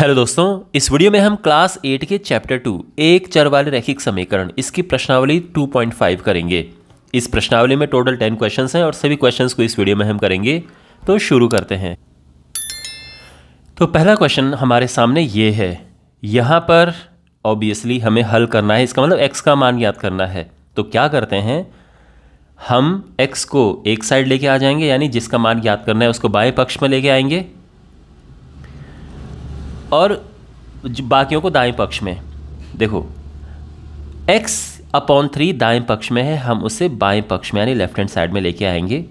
hello दोस्तों इस video में हम क्लास एट के चैप्टर टू एक चर वाले रैखिक समीकरण इसकी प्रश्नावली 2.5 करेंगे इस प्रश्नावली में टोटल टेन क्वेश्चन हैं और सभी क्वेश्चन को इस वीडियो में हम करेंगे तो शुरू करते हैं तो पहला क्वेश्चन हमारे सामने ये है यहाँ पर ऑब्वियसली हमें हल करना है इसका मतलब एक्स का मान याद करना है तो क्या करते हैं हम एक्स को एक साइड लेके आ जाएंगे यानी जिसका मान याद करना है उसको बाएं पक्ष में लेके आएंगे और बाकियों को दाएं पक्ष में देखो x अपॉन थ्री दाएं पक्ष में है हम उसे बाएं पक्ष में यानी लेफ्ट हैंड साइड में लेके आएंगे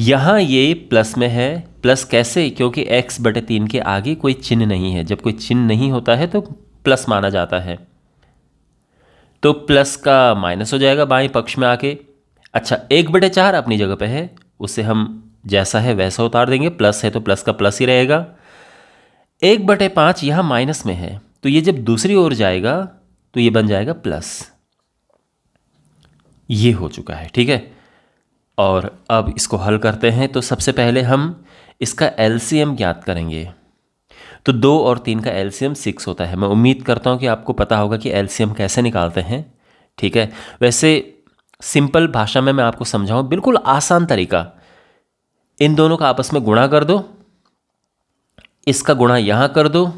यहाँ ये प्लस में है प्लस कैसे क्योंकि x बटे तीन के आगे कोई चिन्ह नहीं है जब कोई चिन्ह नहीं होता है तो प्लस माना जाता है तो प्लस का माइनस हो जाएगा बाएं पक्ष में आके अच्छा एक बटे चार अपनी जगह पे है उसे हम जैसा है वैसा उतार देंगे प्लस है तो प्लस का प्लस ही रहेगा एक बटे पाँच यहाँ माइनस में है तो ये जब दूसरी ओर जाएगा तो ये बन जाएगा प्लस ये हो चुका है ठीक है और अब इसको हल करते हैं तो सबसे पहले हम इसका एलसीएम ज्ञात करेंगे तो दो और तीन का एलसीएम सिक्स होता है मैं उम्मीद करता हूँ कि आपको पता होगा कि एलसीएम कैसे निकालते हैं ठीक है वैसे सिंपल भाषा में मैं आपको समझाऊँ बिल्कुल आसान तरीका इन दोनों का आपस में गुणा कर दो इसका गुणा यहाँ कर दो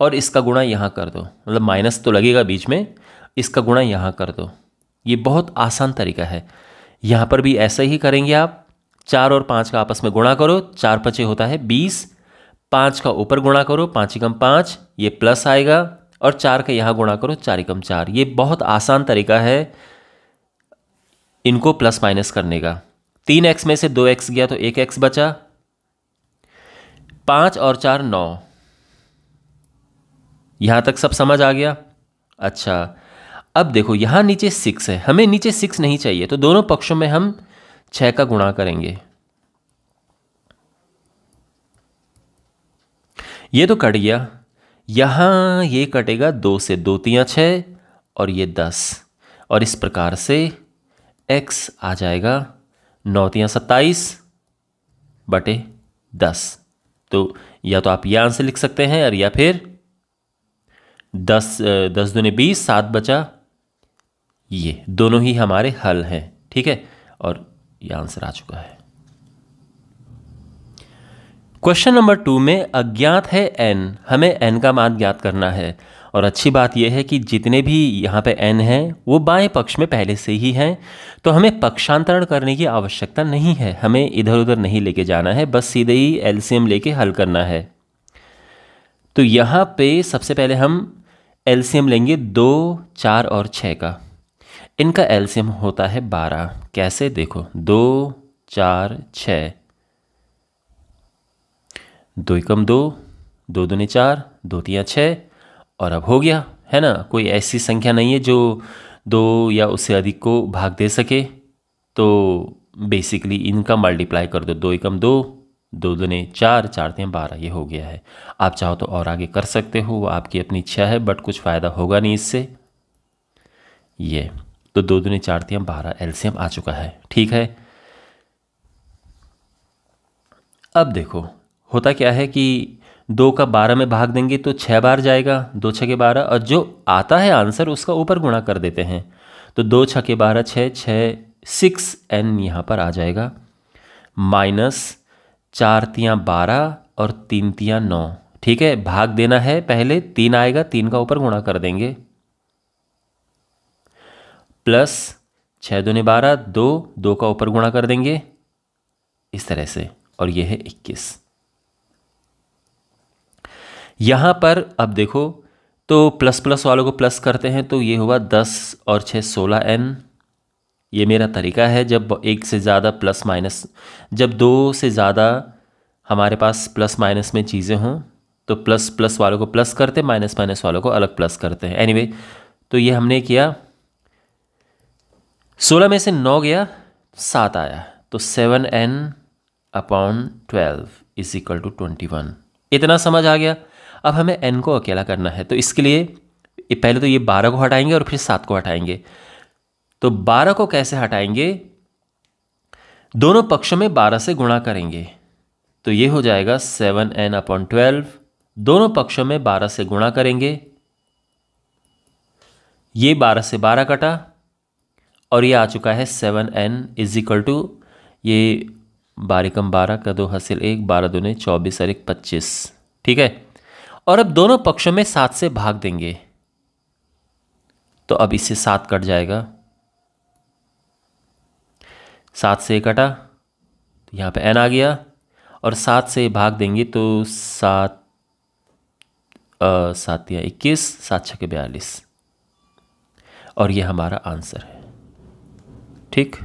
और इसका गुणा यहाँ कर दो मतलब माइनस तो लगेगा बीच में इसका गुणा यहाँ कर दो ये बहुत आसान तरीका है यहाँ पर भी ऐसा ही करेंगे आप चार और पाँच का आपस में गुणा करो चार पचे होता है बीस पाँच का ऊपर गुणा करो पाँच एकम पाँच ये प्लस आएगा और चार का यहाँ गुणा करो चार एकम चार ये बहुत आसान तरीका है इनको प्लस माइनस करने का तीन एक्स में से दो एक्स गया तो एक एक्स बचा पाँच और चार नौ यहाँ तक सब समझ आ गया अच्छा अब देखो यहाँ नीचे सिक्स है हमें नीचे सिक्स नहीं चाहिए तो दोनों पक्षों में हम छः का गुणा करेंगे ये तो कट गया यहाँ ये कटेगा दो से दो तियाँ छः और ये दस और इस प्रकार से एक्स आ जाएगा नौतियाँ सत्ताईस बटे दस तो या तो आप ये आंसर लिख सकते हैं और या फिर दस दस दुने बीस सात बचा ये दोनों ही हमारे हल हैं ठीक है और ये आंसर आ चुका है क्वेश्चन नंबर टू में अज्ञात है एन हमें एन का मान ज्ञात करना है और अच्छी बात यह है कि जितने भी यहाँ पे एन हैं वो बाएं पक्ष में पहले से ही हैं तो हमें पक्षांतरण करने की आवश्यकता नहीं है हमें इधर उधर नहीं लेके जाना है बस सीधे ही एलसीएम लेके हल करना है तो यहाँ पे सबसे पहले हम एलसीएम लेंगे दो चार और छः का इनका एलसीएम होता है बारह कैसे देखो दो चार छ दो कम दो दो दुनी चार दो तिया छः और अब हो गया है ना कोई ऐसी संख्या नहीं है जो दो या उससे अधिक को भाग दे सके तो बेसिकली इनका मल्टीप्लाई कर दो दो एकम दो दो दुने चार चार दें बारह ये हो गया है आप चाहो तो और आगे कर सकते हो वो आपकी अपनी इच्छा है बट कुछ फ़ायदा होगा नहीं इससे ये तो दो दुने चार तीन बारह एल्सियम आ चुका है ठीक है अब देखो होता क्या है कि दो का बारह में भाग देंगे तो छः बार जाएगा दो छः के बारह और जो आता है आंसर उसका ऊपर गुणा कर देते हैं तो दो छः के बारह छः छः सिक्स एन यहाँ पर आ जाएगा माइनस चार तियाँ बारह और तीन तियाँ नौ ठीक है भाग देना है पहले तीन आएगा तीन का ऊपर गुणा कर देंगे प्लस छः दो ने बारह दो दो का ऊपर गुणा कर देंगे इस तरह से और यह है इक्कीस यहाँ पर अब देखो तो प्लस प्लस वालों को प्लस करते हैं तो ये हुआ दस और छः सोलह एन ये मेरा तरीका है जब एक से ज़्यादा प्लस माइनस जब दो से ज़्यादा हमारे पास प्लस माइनस में चीज़ें हों तो प्लस प्लस वालों को प्लस करते हैं माइनस माइनस वालों को अलग प्लस करते हैं एनीवे तो ये हमने किया सोलह में से नौ गया सात आया तो seven N upon twelve is equal to twenty one इतना समझ आ गया अब हमें एन को अकेला करना है तो इसके लिए पहले तो ये बारह को हटाएंगे और फिर सात को हटाएंगे तो बारह को कैसे हटाएंगे दोनों पक्षों में बारह से गुणा करेंगे तो ये हो जाएगा सेवन एन अपॉन ट्वेल्व दोनों पक्षों में बारह से गुणा करेंगे ये बारह से बारह कटा और ये आ चुका है seven N is equal to ये बारिकम बारह का दो हासिल एक बारह दो ने चौबीस और एक पच्चीस ठीक है और अब दोनों पक्षों में सात से भाग देंगे तो अब इससे सात कट जाएगा सात से कटा तो यहाँ पे एन आ गया और सात से भाग देंगे तो सात सात या इक्कीस सात छः के बयालीस और ये हमारा आंसर है ठीक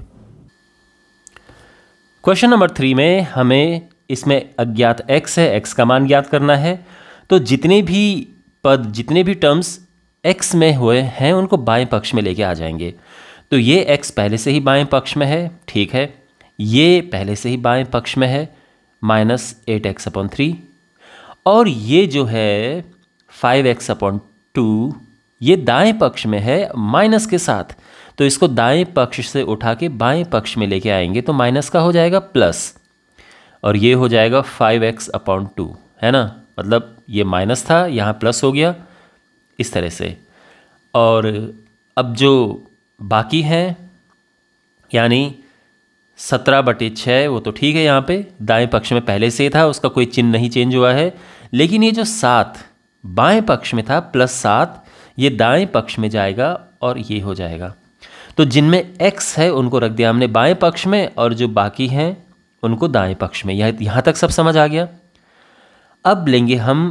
क्वेश्चन नंबर थ्री में हमें इसमें अज्ञात एक्स है एक्स का मान ज्ञात करना है तो जितने भी पद जितने भी टर्म्स एक्स में हुए हैं उनको बाएं पक्ष में लेके आ जाएंगे तो ये एक्स पहले से ही बाएं पक्ष में है ठीक है ये पहले से ही बाएं पक्ष में है minus eight X upon three और ये जो है फाइव एक्स अपॉन टू ये दाएं पक्ष में है माइनस के साथ तो इसको दाएं पक्ष से उठा के बाएं पक्ष में लेके आएंगे तो माइनस का हो जाएगा प्लस और ये हो जाएगा फाइव एक्स अपॉन टू है ना मतलब ये माइनस था यहाँ प्लस हो गया इस तरह से और अब जो बाकी हैं यानी सत्रह बटे छः वो तो ठीक है यहाँ पे दाएं पक्ष में पहले से था उसका कोई चिन्ह नहीं चेंज हुआ है लेकिन ये जो सात बाएं पक्ष में था प्लस सात ये दाएं पक्ष में जाएगा और ये हो जाएगा तो जिनमें एक्स है उनको रख दिया हमने बाएं पक्ष में और जो बाकी हैं उनको दाएं पक्ष में यह यहाँ तक सब समझ आ गया अब लेंगे हम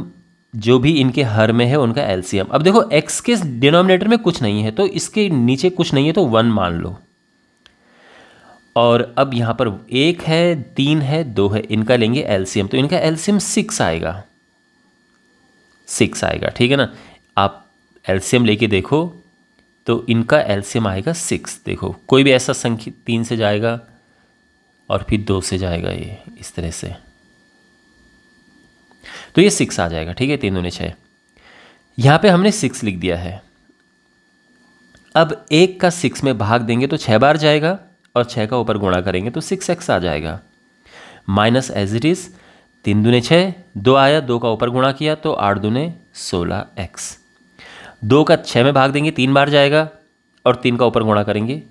जो भी इनके हर में है उनका एलसीएम अब देखो एक्स के डिनोमिनेटर में कुछ नहीं है तो इसके नीचे कुछ नहीं है तो वन मान लो और अब यहाँ पर एक है तीन है दो है इनका लेंगे एलसीएम तो इनका एलसीएम सिक्स आएगा सिक्स आएगा ठीक है ना आप एलसीएम लेके देखो तो इनका एलसीएम आएगा सिक्स देखो कोई भी ऐसा संख्या तीन से जाएगा और फिर दो से जाएगा ये इस तरह से तो ये सिक्स आ जाएगा ठीक है तीन दूनी छः यहाँ पे हमने सिक्स लिख दिया है अब एक का सिक्स में भाग देंगे तो छः बार जाएगा और छः का ऊपर गुणा करेंगे तो सिक्स एक्स आ जाएगा माइनस एज इट इज़ तीन दूने छः दो आया दो का ऊपर गुणा किया तो आठ दूने सोलह एक्स दो का छः में भाग देंगे तीन बार जाएगा और तीन का ऊपर गुणा करेंगे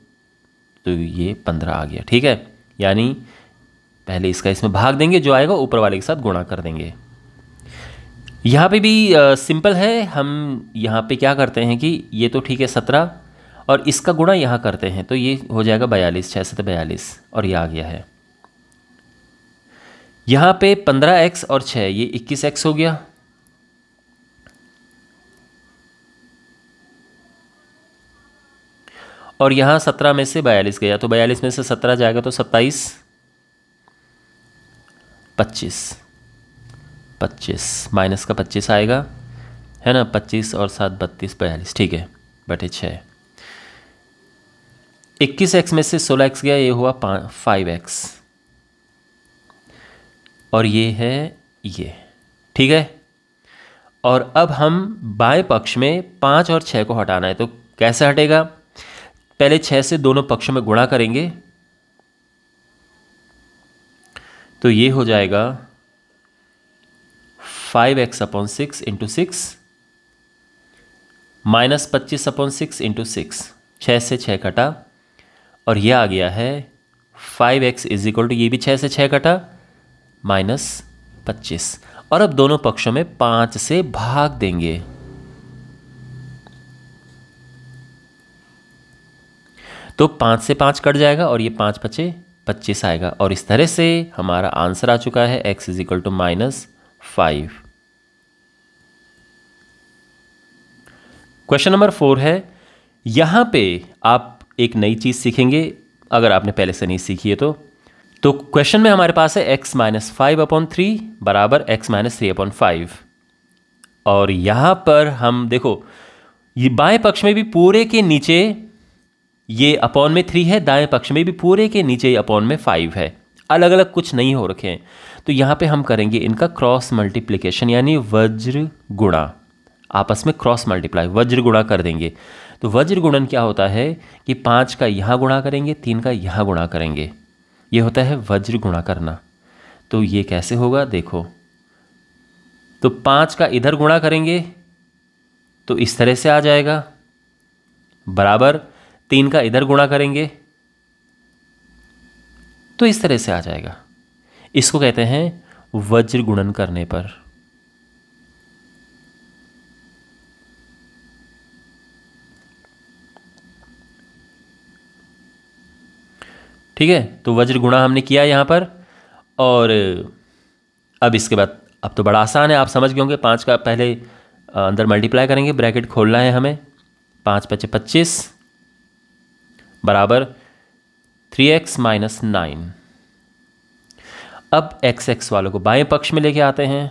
तो ये पंद्रह आ गया ठीक है यानी पहले इसका इसमें भाग देंगे जो आएगा ऊपर वाले के साथ गुणा कर देंगे यहाँ पे भी आ, सिंपल है हम यहाँ पे क्या करते हैं कि ये तो ठीक है सत्रह और इसका गुणा यहाँ करते हैं तो ये हो जाएगा बयालीस छः सत बयालीस और ये आ गया है यहाँ पे पंद्रह एक्स और छः ये इक्कीस एक्स हो गया और यहाँ सत्रह में से बयालीस गया तो बयालीस में से सत्रह जाएगा तो सत्ताईस पच्चीस पच्चीस माइनस का पच्चीस आएगा है ना पच्चीस और सात बत्तीस बयालीस ठीक है बटे छः इक्कीस एक्स में से सोलह एक्स गया ये हुआ फाइव एक्स और ये है ये ठीक है और अब हम बाएं पक्ष में पाँच और छः को हटाना है तो कैसे हटेगा पहले छः से दोनों पक्षों में गुणा करेंगे तो ये हो जाएगा five X upon six into six minus पच्चीस अपॉन सिक्स इंटू सिक्स छः से छः कटा और यह आ गया है five X is equal to ये भी छः से छः कटा माइनस पच्चीस और अब दोनों पक्षों में पाँच से भाग देंगे तो पाँच से पाँच कट जाएगा और ये पाँच पचे पच्चीस आएगा और इस तरह से हमारा आंसर आ चुका है X is equal to minus five question number four है यहां पे आप एक नई चीज़ सीखेंगे अगर आपने पहले से नहीं सीखी है तो तो क्वेश्चन में हमारे पास है x minus five upon three बराबर X minus three upon five और यहां पर हम देखो ये बाएं पक्ष में भी पूरे के नीचे ये अपॉन में थ्री है दाएं पक्ष में भी पूरे के नीचे अपॉन में फाइव है अलग अलग कुछ नहीं हो रखे हैं तो यहाँ पे हम करेंगे इनका क्रॉस मल्टीप्लिकेशन यानी वज्र गुणा आपस में क्रॉस मल्टीप्लाई वज्र गुणा कर देंगे तो वज्र गुणन क्या होता है कि पाँच का यहाँ गुणा करेंगे तीन का यहाँ गुणा करेंगे ये होता है वज्र गुणा करना तो ये कैसे होगा देखो तो पाँच का इधर गुणा करेंगे तो इस तरह से आ जाएगा बराबर तीन का इधर गुणा करेंगे तो इस तरह से आ जाएगा इसको कहते हैं वज्र गुणन करने पर ठीक है तो वज्र गुणा हमने किया यहां पर और अब इसके बाद अब तो बड़ा आसान है आप समझ गए होंगे पांच का पहले अंदर मल्टीप्लाई करेंगे ब्रैकेट खोलना है हमें पांच पच्चे पच्चीस बराबर थ्री एक्स माइनस नाइन अब एक्स एक्स वालों को बाएं पक्ष में लेके आते हैं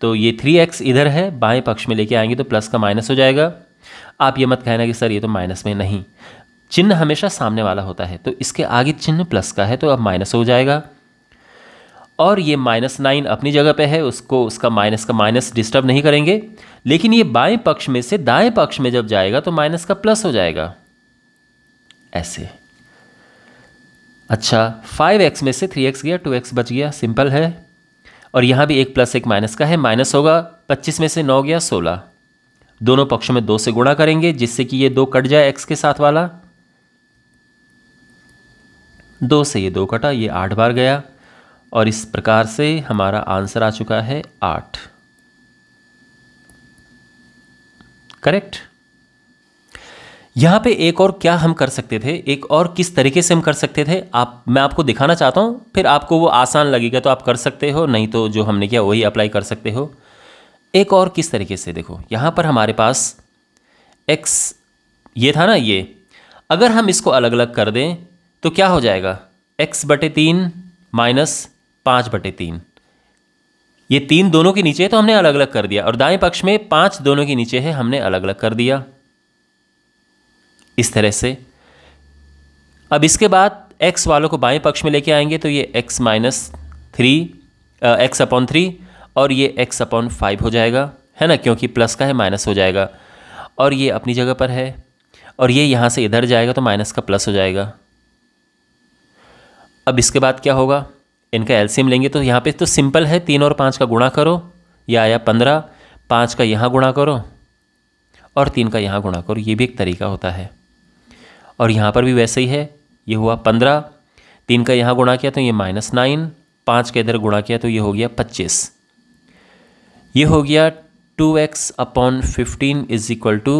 तो ये थ्री एक्स इधर है बाएं पक्ष में लेके आएंगे तो प्लस का माइनस हो जाएगा आप ये मत कहना कि सर ये तो माइनस में नहीं चिन्ह हमेशा सामने वाला होता है तो इसके आगे चिन्ह प्लस का है तो अब माइनस हो जाएगा और ये माइनस नाइन अपनी जगह पे है उसको उसका माइनस का माइनस डिस्टर्ब नहीं करेंगे लेकिन ये बाएं पक्ष में से दाएं पक्ष में जब जाएगा तो माइनस का प्लस हो जाएगा ऐसे अच्छा फाइव एक्स में से थ्री एक्स गया टू एक्स बच गया सिंपल है और यहाँ भी एक प्लस एक माइनस का है माइनस होगा पच्चीस में से नौ गया सोलह दोनों पक्षों में दो से गुणा करेंगे जिससे कि ये दो कट जाए एक्स के साथ वाला दो से ये दो कटा ये आठ बार गया और इस प्रकार से हमारा आंसर आ चुका है आठ करेक्ट यहाँ पे एक और क्या हम कर सकते थे एक और किस तरीके से हम कर सकते थे आप मैं आपको दिखाना चाहता हूँ फिर आपको वो आसान लगेगा तो आप कर सकते हो नहीं तो जो हमने किया वही अप्लाई कर सकते हो एक और किस तरीके से देखो यहाँ पर हमारे पास एक्स ये था ना ये अगर हम इसको अलग अलग कर दें तो क्या हो जाएगा एक्स बटे तीन माइनस पाँच बटे तीन ये तीन दोनों के नीचे है तो हमने अलग अलग कर दिया और दाएं पक्ष में पाँच दोनों के नीचे है हमने अलग अलग कर दिया इस तरह से अब इसके बाद एक्स वालों को बाएं पक्ष में लेके आएंगे तो ये X minus three X upon three और ये एक्स अपॉन फाइव हो जाएगा है ना क्योंकि प्लस का है माइनस हो जाएगा और ये अपनी जगह पर है और ये यहाँ से इधर जाएगा तो माइनस का प्लस हो जाएगा अब इसके बाद क्या होगा इनका एल्सियम लेंगे तो यहाँ पे तो सिंपल है तीन और पाँच का गुणा करो या आया पंद्रह पाँच का यहाँ गुणा करो और तीन का यहाँ गुणा करो ये भी एक तरीका होता है और यहाँ पर भी वैसे ही है ये हुआ पंद्रह तीन का यहाँ गुणा किया तो ये माइनस नाइन पाँच का इधर गुणा किया तो ये हो गया पच्चीस ये हो गया two X upon fifteen is equal to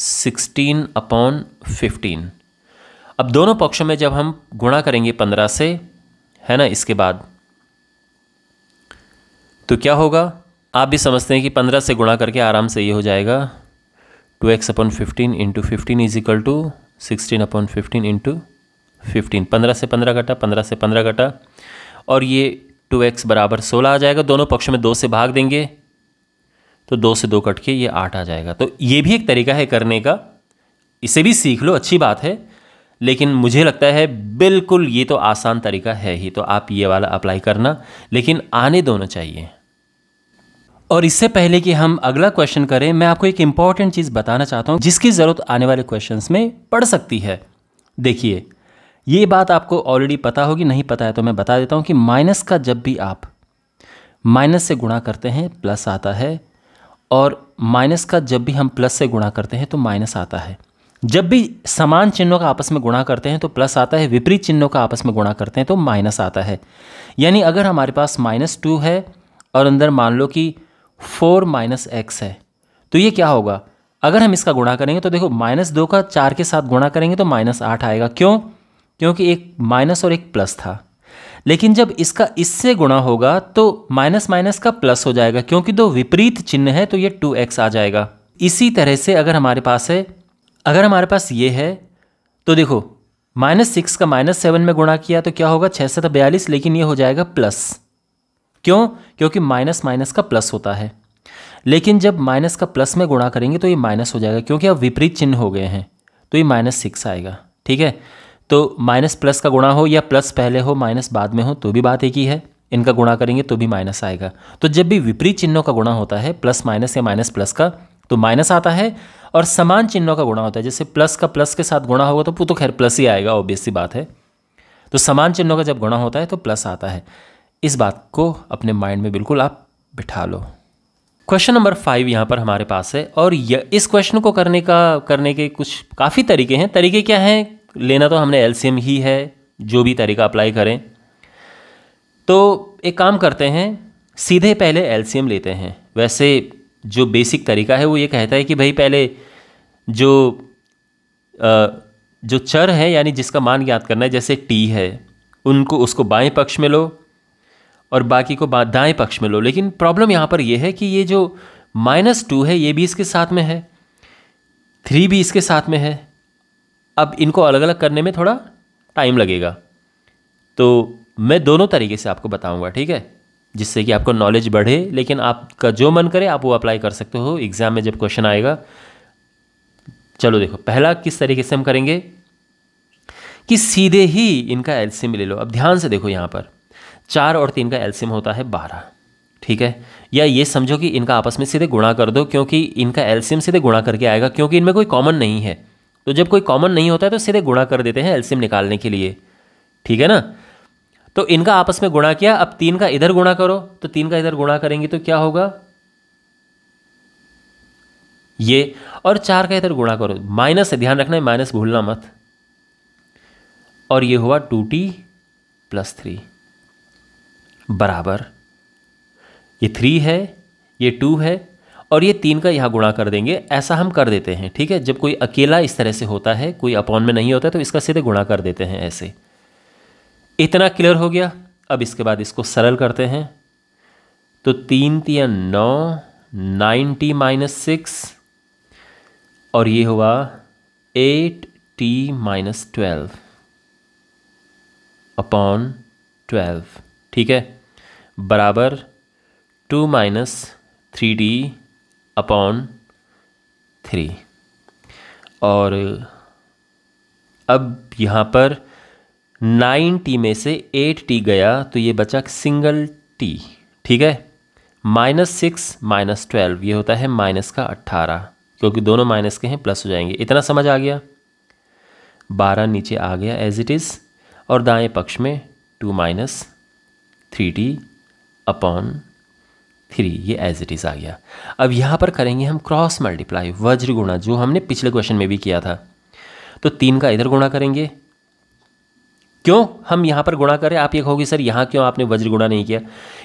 sixteen upon fifteen अब दोनों पक्षों में जब हम गुणा करेंगे पंद्रह से है ना इसके बाद तो क्या होगा आप भी समझते हैं कि पंद्रह से गुणा करके आराम से ये हो जाएगा two X upon fifteen into fifteen is equal to sixteen upon fifteen into fifteen पंद्रह से पंद्रह घटा पंद्रह से पंद्रह घटा और ये टू एक्स बराबर सोलह आ जाएगा दोनों पक्षों में दो से भाग देंगे तो दो से दो कट के ये आठ आ जाएगा तो ये भी एक तरीका है करने का इसे भी सीख लो अच्छी बात है लेकिन मुझे लगता है बिल्कुल ये तो आसान तरीका है ही तो आप ये वाला अप्लाई करना लेकिन आने दोनों चाहिए और इससे पहले कि हम अगला क्वेश्चन करें मैं आपको एक इम्पॉर्टेंट चीज़ बताना चाहता हूँ जिसकी ज़रूरत आने वाले क्वेश्चन में पड़ सकती है देखिए ये बात आपको ऑलरेडी पता होगी नहीं पता है तो मैं बता देता हूँ कि माइनस का जब भी आप माइनस से गुणा करते हैं प्लस आता है और माइनस का जब भी हम प्लस से गुणा करते हैं तो माइनस आता है जब भी समान चिन्हों का आपस में गुणा करते हैं तो प्लस आता है विपरीत चिन्हों का आपस में गुणा करते हैं तो माइनस आता है यानी अगर हमारे पास माइनस टू है और अंदर मान लो कि फोर माइनस एक्स है तो ये क्या होगा अगर हम इसका गुणा करेंगे तो देखो माइनस दो का चार के साथ गुणा करेंगे तो माइनस आठ आएगा क्यों क्योंकि एक माइनस और एक प्लस था लेकिन जब इसका इससे गुणा होगा तो माइनस माइनस का प्लस हो जाएगा क्योंकि दो विपरीत चिन्ह है तो ये टू एक्स आ जाएगा इसी तरह से अगर हमारे पास है अगर हमारे पास ये है तो देखो माइनस सिक्स का माइनस सेवन में गुणा किया तो क्या होगा छः सत्या बयालीस लेकिन ये हो जाएगा प्लस क्यों क्योंकि माइनस माइनस का प्लस होता है लेकिन जब माइनस का प्लस में गुणा करेंगे तो ये माइनस हो जाएगा क्योंकि अब विपरीत चिन्ह हो गए हैं तो ये माइनस सिक्स आएगा ठीक है तो माइनस प्लस का गुणा हो या प्लस पहले हो माइनस बाद में हो तो भी बात एक ही है इनका गुणा करेंगे तो भी माइनस आएगा तो जब भी विपरीत चिन्हों का गुणा होता है प्लस माइनस या माइनस प्लस का तो माइनस आता है और समान चिन्हों का गुणा होता है जैसे प्लस का प्लस के साथ गुणा होगा तो वो तो खैर प्लस ही आएगा ऑब्वियसली बात है तो समान चिन्हों का जब गुणा होता है तो प्लस आता है इस बात को अपने माइंड में बिल्कुल आप बिठा लो क्वेश्चन नंबर फाइव यहाँ पर हमारे पास है और इस क्वेश्चन को करने का करने के कुछ काफ़ी तरीके हैं तरीके क्या हैं लेना तो हमने एल ही है जो भी तरीका अप्लाई करें तो एक काम करते हैं सीधे पहले एल लेते हैं वैसे जो बेसिक तरीका है वो ये कहता है कि भाई पहले जो आ, जो चर है यानी जिसका मान ज्ञात करना है जैसे टी है उनको उसको बाएं पक्ष में लो और बाकी को दाएं पक्ष में लो लेकिन प्रॉब्लम यहाँ पर यह है कि ये जो माइनस टू है ये भी इसके साथ में है थ्री भी इसके साथ में है अब इनको अलग अलग करने में थोड़ा टाइम लगेगा तो मैं दोनों तरीके से आपको बताऊंगा ठीक है जिससे कि आपको नॉलेज बढ़े लेकिन आपका जो मन करे आप वो अप्लाई कर सकते हो एग्ज़ाम में जब क्वेश्चन आएगा चलो देखो पहला किस तरीके से हम करेंगे कि सीधे ही इनका एलसीएम ले लो अब ध्यान से देखो यहाँ पर चार और तीन का एल्सियम होता है बारह ठीक है या ये समझो कि इनका आपस में सीधे गुणा कर दो क्योंकि इनका एल्सियम सीधे गुणा करके आएगा क्योंकि इनमें कोई कॉमन नहीं है तो जब कोई कॉमन नहीं होता है तो सीधे गुणा कर देते हैं एल्सियम निकालने के लिए ठीक है ना तो इनका आपस में गुणा किया अब तीन का इधर गुणा करो तो तीन का इधर गुणा करेंगे तो क्या होगा ये और चार का इधर गुणा करो माइनस ध्यान रखना है माइनस भूलना मत और ये हुआ टू टी प्लस थ्री बराबर ये थ्री है ये टू है और ये तीन का यहाँ गुणा कर देंगे ऐसा हम कर देते हैं ठीक है जब कोई अकेला इस तरह से होता है कोई अपॉन में नहीं होता है तो इसका सीधे गुणा कर देते हैं ऐसे इतना क्लियर हो गया अब इसके बाद इसको सरल करते हैं तो तीन तीन नौ नाइन टी माइनस सिक्स और ये हुआ eight T minus twelve upon twelve ठीक है बराबर two minus three D upon three और अब यहाँ पर नाइन टी में से एट टी गया तो ये बचा सिंगल टी ठीक है माइनस सिक्स माइनस ट्वेल्व ये होता है माइनस का अट्ठारह क्योंकि दोनों माइनस के हैं प्लस हो जाएंगे इतना समझ आ गया बारह नीचे आ गया एज इट इज़ और दाएं पक्ष में two minus three T upon three ये एज इट इज़ आ गया अब यहां पर करेंगे हम क्रॉस मल्टीप्लाई वज्र गुणा जो हमने पिछले क्वेश्चन में भी किया था तो तीन का इधर गुणा करेंगे क्यों हम यहां पर गुणा करें आप ये कहोगे सर यहां क्यों आपने वज्र गुणा नहीं किया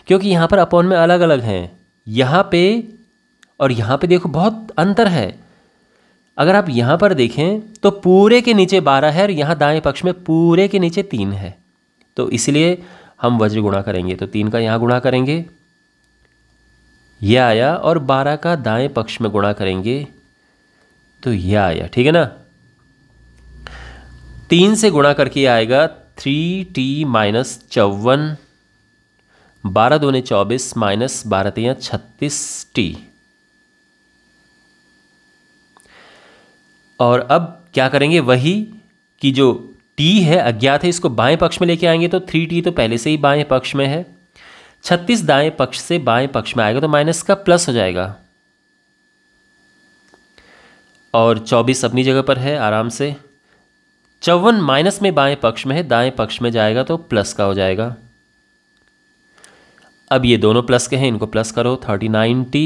क्योंकि यहां पर अपॉन में अलग अलग हैं यहां पे और यहां पे देखो बहुत अंतर है अगर आप यहां पर देखें तो पूरे के नीचे बारह है और यहां दाएं पक्ष में पूरे के नीचे तीन है तो इसलिए हम वज्र गुणा करेंगे तो तीन का यहाँ गुणा करेंगे यह आया और बारह का दाएं पक्ष में गुणा करेंगे तो यह आया ठीक है ना तीन से गुणा करके आएगा थ्री टी माइनस चौवन बारह दोने चौबीस माइनस बारह तिया छत्तीस टी और अब क्या करेंगे वही कि जो टी है अज्ञात है इसको बाएं पक्ष में लेके आएंगे तो थ्री टी तो पहले से ही बाएं पक्ष में है छत्तीस दाएं पक्ष से बाएं पक्ष में आएगा तो माइनस का प्लस हो जाएगा और चौबीस अपनी जगह पर है आराम से चौवन माइनस में बाएं पक्ष में है दाएं पक्ष में जाएगा तो प्लस का हो जाएगा अब ये दोनों प्लस के हैं इनको प्लस करो थर्टी नाइन टी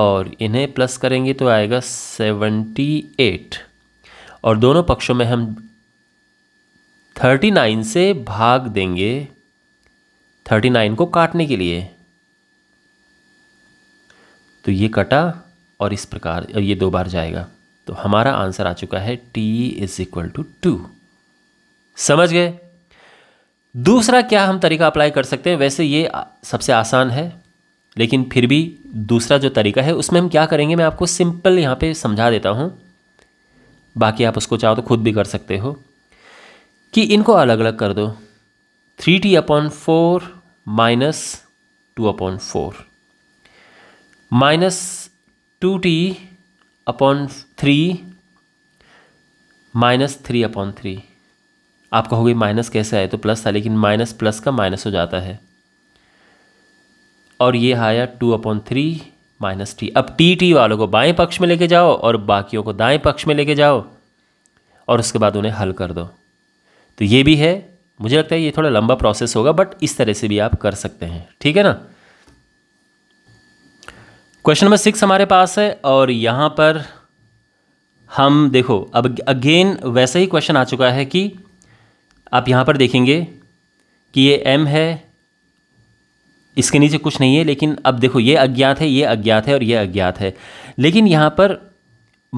और इन्हें प्लस करेंगे तो आएगा सेवेंटी एट और दोनों पक्षों में हम थर्टी नाइन से भाग देंगे थर्टी नाइन को काटने के लिए तो ये कटा और इस प्रकार अब ये दो बार जाएगा तो हमारा आंसर आ चुका है T is equal to two समझ गए दूसरा क्या हम तरीका अप्लाई कर सकते हैं वैसे ये सबसे आसान है लेकिन फिर भी दूसरा जो तरीका है उसमें हम क्या करेंगे मैं आपको सिंपल यहाँ पे समझा देता हूँ बाकी आप उसको चाहो तो खुद भी कर सकते हो कि इनको अलग अलग कर दो three T upon four minus two upon four minus two T upon three minus three upon three आप कहोगे माइनस कैसे आए तो प्लस था लेकिन माइनस प्लस का माइनस हो जाता है और ये आया two upon three minus T अब टी टी वालों को बाएं पक्ष में लेके जाओ और बाकियों को दाएं पक्ष में लेके जाओ और उसके बाद उन्हें हल कर दो तो ये भी है मुझे लगता है ये थोड़ा लंबा प्रोसेस होगा बट इस तरह से भी आप कर सकते हैं ठीक है ना क्वेश्चन नंबर सिक्स हमारे पास है और यहाँ पर हम देखो अब अगेन वैसा ही क्वेश्चन आ चुका है कि आप यहाँ पर देखेंगे कि ये एम है इसके नीचे कुछ नहीं है लेकिन अब देखो ये अज्ञात है ये अज्ञात है और ये अज्ञात है लेकिन यहाँ पर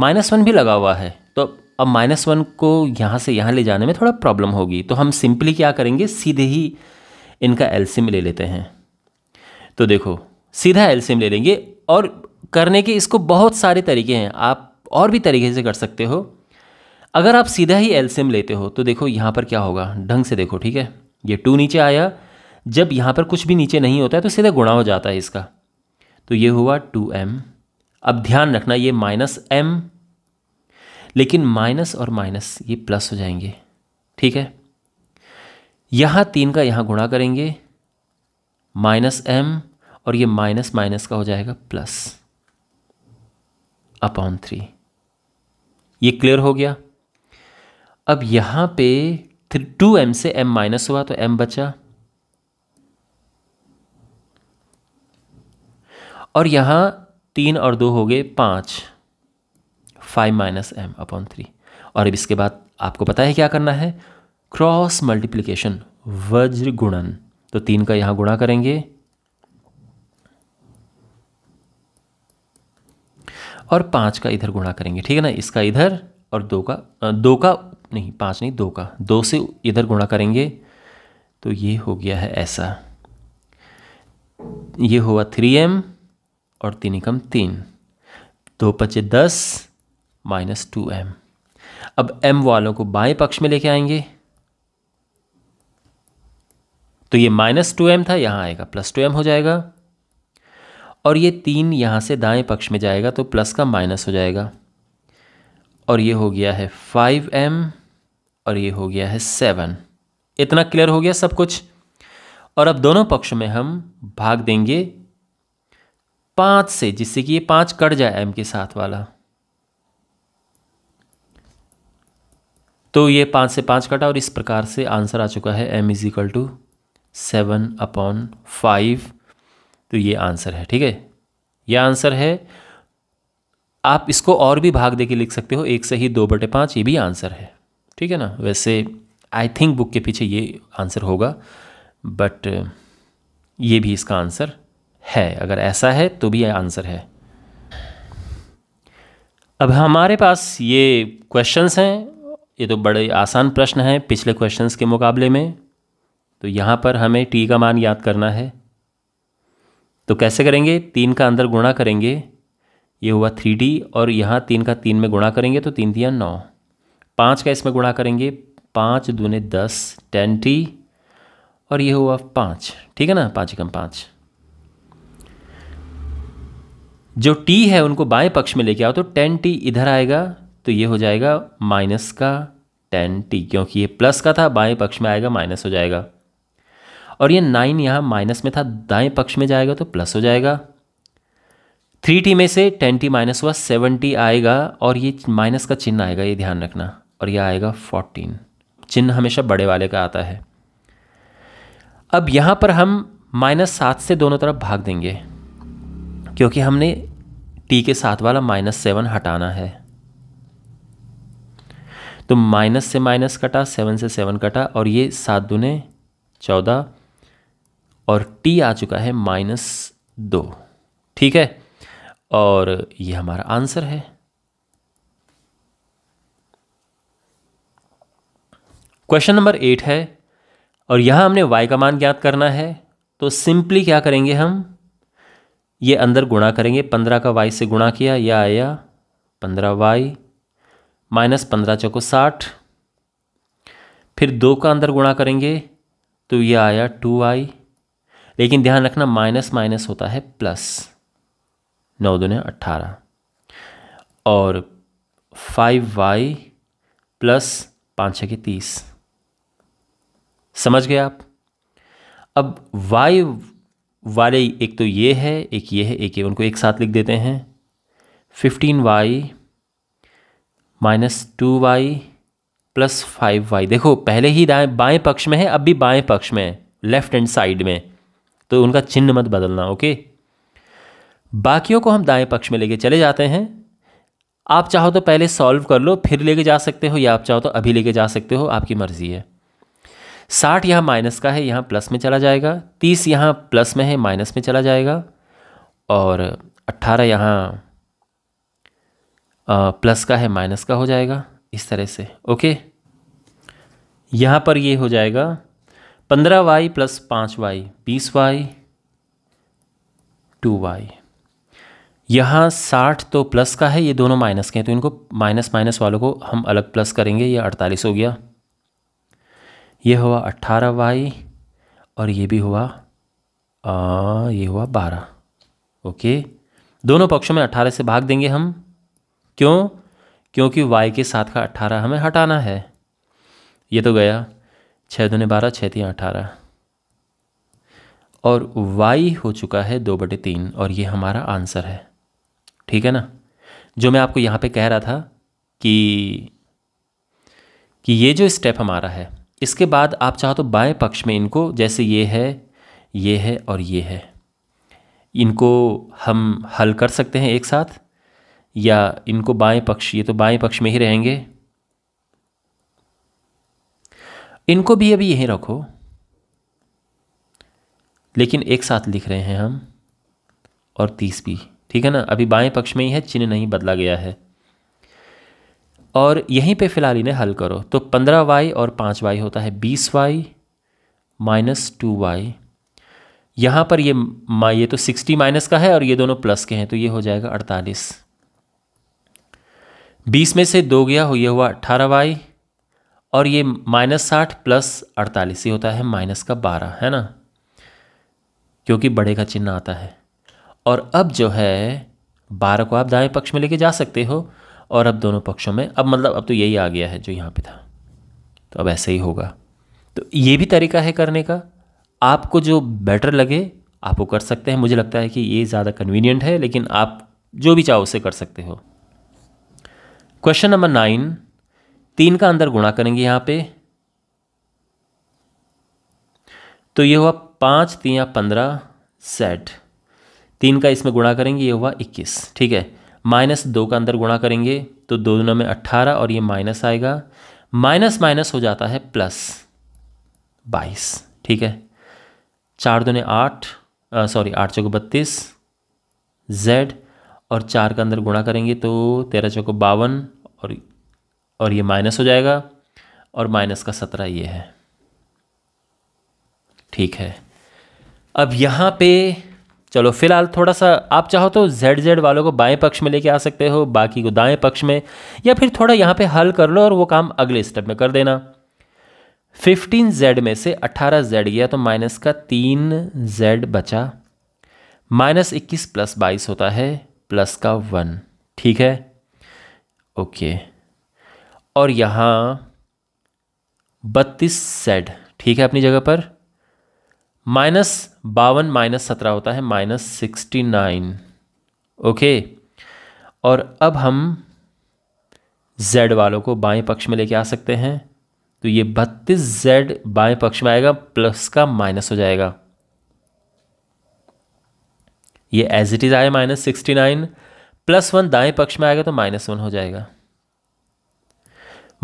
माइनस वन भी लगा हुआ है तो अब माइनस वन को यहाँ से यहाँ ले जाने में थोड़ा प्रॉब्लम होगी तो हम सिंपली क्या करेंगे सीधे ही इनका एल्सियम ले लेते हैं तो देखो सीधा सिम ले लेंगे और करने के इसको बहुत सारे तरीके हैं आप और भी तरीके से कर सकते हो अगर आप सीधा ही सिम लेते हो तो देखो यहाँ पर क्या होगा ढंग से देखो ठीक है ये टू नीचे आया जब यहाँ पर कुछ भी नीचे नहीं होता है तो सीधा गुणा हो जाता है इसका तो ये हुआ टू एम अब ध्यान रखना ये माइनस एम लेकिन माइनस और माइनस ये प्लस हो जाएंगे ठीक है यहाँ तीन का यहाँ गुणा करेंगे माइनस एम और ये माइनस माइनस का हो जाएगा प्लस अपॉन थ्री ये क्लियर हो गया अब यहाँ पे टू एम से एम माइनस हुआ तो एम बचा और यहाँ तीन और दो हो गए पाँच five minus M upon three और अब इसके बाद आपको पता है क्या करना है क्रॉस मल्टीप्लीकेशन वज्र गुणन तो तीन का यहाँ गुणा करेंगे और पाँच का इधर गुणा करेंगे ठीक है ना इसका इधर और दो का दो का नहीं पाँच नहीं दो का दो से इधर गुणा करेंगे तो ये हो गया है ऐसा ये हुआ थ्री एम और तीन एकम तीन दो पचे दस माइनस टू एम अब m वालों को बाएं पक्ष में लेके आएंगे तो ये माइनस टू एम था यहां आएगा प्लस टू एम हो जाएगा और ये तीन यहां से दाएं पक्ष में जाएगा तो प्लस का माइनस हो जाएगा और ये हो गया है फाइव एम और ये हो गया है सेवन इतना क्लियर हो गया सब कुछ और अब दोनों पक्षों में हम भाग देंगे पांच से जिससे कि ये पांच कट जाए एम के साथ वाला तो ये पाँच से पाँच कटा और इस प्रकार से आंसर आ चुका है M is equal to seven upon five तो ये आंसर है ठीक है यह आंसर है आप इसको और भी भाग दे के लिख सकते हो एक से ही दो बटे पाँच ये भी आंसर है ठीक है ना वैसे आई थिंक बुक के पीछे ये आंसर होगा बट ये भी इसका आंसर है अगर ऐसा है तो भी आंसर है अब हमारे पास ये क्वेश्चंस हैं ये तो बड़े आसान प्रश्न हैं पिछले क्वेश्चंस के मुकाबले में तो यहाँ पर हमें टी का मान याद करना है तो कैसे करेंगे तीन का अंदर गुणा करेंगे ये हुआ थ्री डी और यहाँ तीन का तीन में गुणा करेंगे तो तीन दिया नौ पाँच का इसमें गुणा करेंगे पाँच दूने दस टेन टी और ये हुआ पाँच ठीक है ना पाँच एकम पाँच जो टी है उनको बाएं पक्ष में लेके आओ तो टेन टी इधर आएगा तो ये हो जाएगा माइनस का टेन टी क्योंकि ये प्लस का था बाएं पक्ष में आएगा माइनस हो जाएगा और ये नाइन यहाँ माइनस में था दाएं पक्ष में जाएगा तो प्लस हो जाएगा थ्री टी में से टेन टी माइनस हुआ सेवन टी आएगा और ये माइनस का चिन्ह आएगा ये ध्यान रखना और यह आएगा फोर्टीन चिन्ह हमेशा बड़े वाले का आता है अब यहाँ पर हम माइनस सात से दोनों तरफ भाग देंगे क्योंकि हमने टी के साथ वाला माइनस सेवन हटाना है तो माइनस से माइनस कटा सेवन से सेवन कटा और ये सात दुने चौदह और टी आ चुका है माइनस दो ठीक है और ये हमारा आंसर है क्वेश्चन नंबर एट है और यहाँ हमने वाई का मान ज्ञात करना है तो सिंपली क्या करेंगे हम ये अंदर गुणा करेंगे पंद्रह का वाई से गुणा किया या आया पंद्रह वाई माइनस पंद्रह चौको साठ फिर दो का अंदर गुणा करेंगे तो ये आया टू आई लेकिन ध्यान रखना माइनस माइनस होता है प्लस नौ दो अट्ठारह और फाइव वाई प्लस पाँच छः के तीस समझ गए आप अब वाई वाले एक तो ये है एक ये है एक ये उनको एक साथ लिख देते हैं fifteen Y minus two Y plus five Y देखो पहले ही दाएं बाएं पक्ष में है अब भी बाएं पक्ष में है लेफ्ट हैंड साइड में तो उनका चिन्ह मत बदलना ओके बाकियों को हम दाएं पक्ष में लेके चले जाते हैं आप चाहो तो पहले सॉल्व कर लो फिर लेके जा सकते हो या आप चाहो तो अभी लेके जा सकते हो आपकी मर्ज़ी है साठ यहाँ माइनस का है यहाँ प्लस में चला जाएगा तीस यहाँ प्लस में है माइनस में चला जाएगा और अट्ठारह यहाँ प्लस का है माइनस का हो जाएगा इस तरह से ओके यहाँ पर ये हो जाएगा पंद्रह वाई प्लस पाँच वाई बीस वाई टू वाई यहाँ साठ तो प्लस का है ये दोनों माइनस के हैं तो इनको माइनस माइनस वालों को हम अलग प्लस करेंगे ये अड़तालीस हो गया ये हुआ अट्ठारह वाई और ये भी हुआ आ, ये हुआ बारह ओके दोनों पक्षों में अट्ठारह से भाग देंगे हम क्यों क्योंकि y के साथ का अट्ठारह हमें हटाना है ये तो गया छः दूने बारह छः तीन अठारह और y हो चुका है दो बटे तीन और ये हमारा आंसर है ठीक है ना जो मैं आपको यहाँ पे कह रहा था कि कि ये जो स्टेप हमारा है इसके बाद आप चाहो तो बाएं पक्ष में इनको जैसे ये है ये है और ये है इनको हम हल कर सकते हैं एक साथ या इनको बाएं पक्ष ये तो बाएं पक्ष में ही रहेंगे इनको भी अभी यहीं रखो लेकिन एक साथ लिख रहे हैं हम और तीस भी ठीक है ना अभी बाएं पक्ष में ही है चिन्ह नहीं बदला गया है और यहीं पे फिलहाल इन्हें हल करो तो पंद्रह वाई और पाँच वाई होता है बीस वाई माइनस टू वाई यहाँ पर ये ये तो सिक्सटी माइनस का है और ये दोनों प्लस के हैं तो ये हो जाएगा अड़तालीस बीस में से दो गया हो ये हुआ अट्ठारह वाई और ये माइनस साठ प्लस अड़तालीस ही होता है माइनस का बारह है ना क्योंकि बड़े का चिन्ह आता है और अब जो है बारह को आप दाएं पक्ष में लेके जा सकते हो और अब दोनों पक्षों में अब मतलब अब तो यही आ गया है जो यहाँ पे था तो अब ऐसे ही होगा तो ये भी तरीका है करने का आपको जो बेटर लगे आप वो कर सकते हैं मुझे लगता है कि ये ज़्यादा कन्वीनियंट है लेकिन आप जो भी चाहो उसे कर सकते हो क्वेश्चन नंबर नाइन तीन का अंदर गुणा करेंगे यहां पे तो ये हुआ पाँच या पंद्रह सेट तीन का इसमें गुणा करेंगे ये हुआ इक्कीस ठीक है माइनस दो का अंदर गुणा करेंगे तो दो दोनों में अट्ठारह और ये माइनस आएगा माइनस माइनस हो जाता है प्लस बाईस ठीक है चार ने आठ सॉरी आठ चौको बत्तीस जेड और चार का अंदर गुणा करेंगे तो तेरह चौको बावन और और ये माइनस हो जाएगा और माइनस का सत्रह ये है ठीक है अब यहाँ पे चलो फिलहाल थोड़ा सा आप चाहो तो जेड जेड वालों को बाएं पक्ष में लेके आ सकते हो बाकी को दाएं पक्ष में या फिर थोड़ा यहाँ पे हल कर लो और वो काम अगले स्टेप में कर देना फिफ्टीन जेड में से अट्ठारह जेड गया तो माइनस का तीन जेड बचा माइनस इक्कीस प्लस बाईस होता है प्लस का वन ठीक है ओके और यहाँ बत्तीस सेड ठीक है अपनी जगह पर माइनस बावन माइनस सत्रह होता है माइनस सिक्सटी नाइन ओके और अब हम जेड वालों को बाएं पक्ष में लेके आ सकते हैं तो ये बत्तीस जेड बाएं पक्ष में आएगा प्लस का माइनस हो जाएगा ये एज इट इज़ आया minus sixty nine plus one दाएं पक्ष में आएगा तो माइनस वन हो जाएगा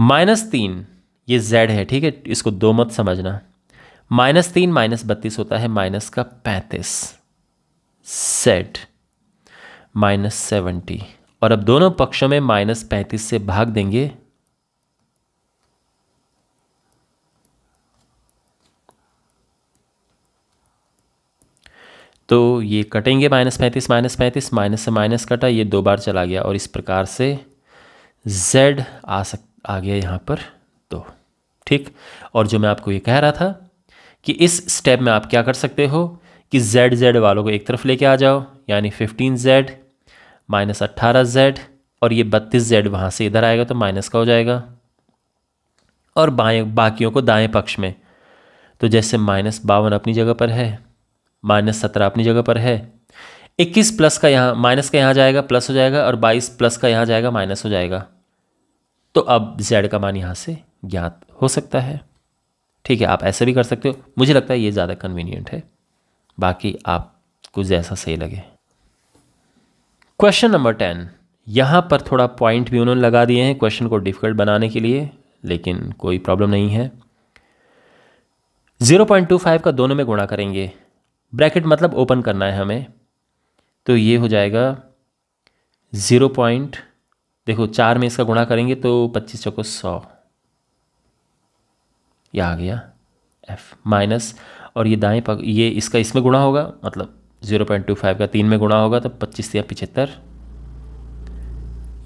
माइनस तीन ये जेड है ठीक है इसको दो मत समझना माइनस तीन माइनस बत्तीस होता है माइनस का पैंतीस सेड माइनस सेवेंटी और अब दोनों पक्षों में माइनस पैंतीस से भाग देंगे तो ये कटेंगे माइनस पैंतीस माइनस पैंतीस माइनस से माइनस कटा ये दो बार चला गया और इस प्रकार से जेड आ सक आ गया यहाँ पर दो ठीक और जो मैं आपको ये कह रहा था कि इस स्टेप में आप क्या कर सकते हो कि जेड जेड वालों को एक तरफ लेके आ जाओ यानी फिफ्टीन जेड माइनस अट्ठारह जेड और ये बत्तीस जेड वहाँ से इधर आएगा तो माइनस का हो जाएगा और बाएँ बाकियों को दाएँ पक्ष में तो जैसे माइनस बावन अपनी जगह पर है माइनस सत्रह अपनी जगह पर है इक्कीस प्लस का यहाँ माइनस का यहाँ जाएगा प्लस हो जाएगा और बाईस प्लस का यहाँ जाएगा माइनस हो जाएगा तो अब जेड का मान यहाँ से ज्ञात हो सकता है ठीक है आप ऐसे भी कर सकते हो मुझे लगता है ये ज़्यादा कन्वीनियंट है बाकी आप कुछ जैसा सही लगे क्वेश्चन नंबर टेन यहाँ पर थोड़ा पॉइंट भी उन्होंने लगा दिए हैं क्वेश्चन को डिफ़िकल्ट बनाने के लिए लेकिन कोई प्रॉब्लम नहीं है 0.25 का दोनों में गुणा करेंगे ब्रैकेट मतलब ओपन करना है हमें तो ये हो जाएगा ज़ीरो पॉइंट देखो चार में इसका गुणा करेंगे तो पच्चीस चौको सौ ये आ गया एफ माइनस और ये दाएं पग ये इसका इसमें गुणा होगा मतलब ज़ीरो पॉइंट टू फाइव का तीन में गुणा होगा तो पच्चीस या पिछहत्तर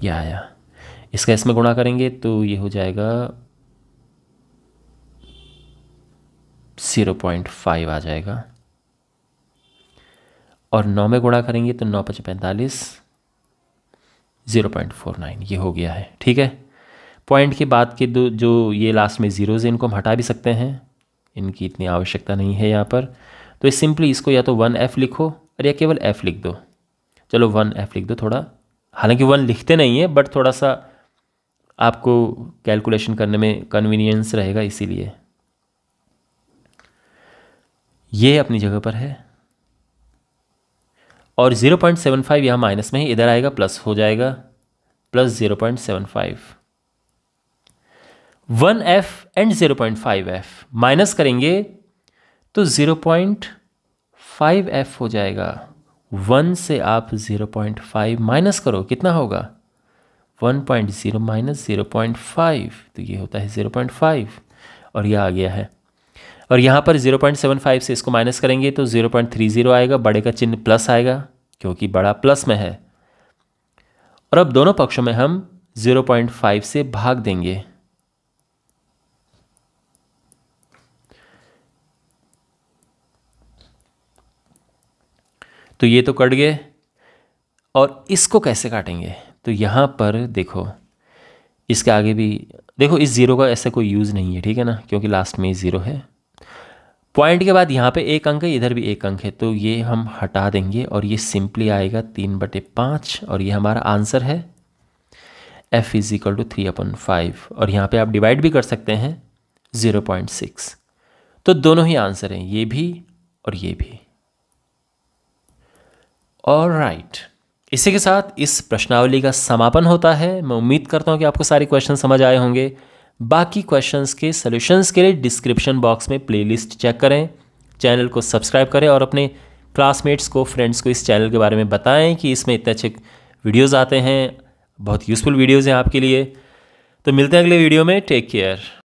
यह आया इसका इसमें गुणा करेंगे तो ये हो जाएगा ज़ीरो पॉइंट फाइव आ जाएगा और नौ में गुणा करेंगे तो नौ पचे पैंतालीस ज़ीरो पॉइंट फोर नाइन ये हो गया है ठीक है पॉइंट के बाद के दो जो ये लास्ट में ज़ीरोज़ इनको हम हटा भी सकते हैं इनकी इतनी आवश्यकता नहीं है यहाँ पर तो सिंपली इसको या तो वन एफ़ लिखो और या केवल एफ़ लिख दो चलो वन एफ़ लिख दो थोड़ा हालांकि वन लिखते नहीं है बट थोड़ा सा आपको कैलकुलेशन करने में कन्वीनियंस रहेगा इसीलिए ये अपनी जगह पर है और ज़ीरो पॉइंट सेवन फाइव यहाँ माइनस में ही इधर आएगा प्लस हो जाएगा plus zero point seven five one F and zero point five F minus करेंगे तो ज़ीरो पॉइंट फाइव एफ हो जाएगा वन से आप ज़ीरो पॉइंट फाइव माइनस करो कितना होगा one point zero minus zero point five तो ये होता है ज़ीरो पॉइंट फाइव और यह आ गया है और यहाँ पर 0.75 से इसको माइनस करेंगे तो 0.30 आएगा बड़े का चिन्ह प्लस आएगा क्योंकि बड़ा प्लस में है और अब दोनों पक्षों में हम 0.5 से भाग देंगे तो ये तो कट गए और इसको कैसे काटेंगे तो यहाँ पर देखो इसके आगे भी देखो इस ज़ीरो का ऐसा कोई यूज़ नहीं है ठीक है ना क्योंकि लास्ट में ज़ीरो है पॉइंट के बाद यहाँ पे एक अंक है इधर भी एक अंक है तो ये हम हटा देंगे और ये सिंपली आएगा तीन बटे पाँच और ये हमारा आंसर है F is equal to three upon five और यहाँ पे आप डिवाइड भी कर सकते हैं ज़ीरो पॉइंट सिक्स तो दोनों ही आंसर हैं ये भी और ये भी और राइट इसी के साथ इस प्रश्नावली का समापन होता है मैं उम्मीद करता हूँ कि आपको सारे क्वेश्चन समझ आए होंगे बाकी क्वेश्चंस के सॉल्यूशंस के लिए डिस्क्रिप्शन बॉक्स में प्लेलिस्ट चेक करें चैनल को सब्सक्राइब करें और अपने क्लासमेट्स को फ्रेंड्स को इस चैनल के बारे में बताएं कि इसमें इतने अच्छे वीडियोज़ आते हैं बहुत यूज़फुल वीडियोज़ हैं आपके लिए तो मिलते हैं अगले वीडियो में टेक केयर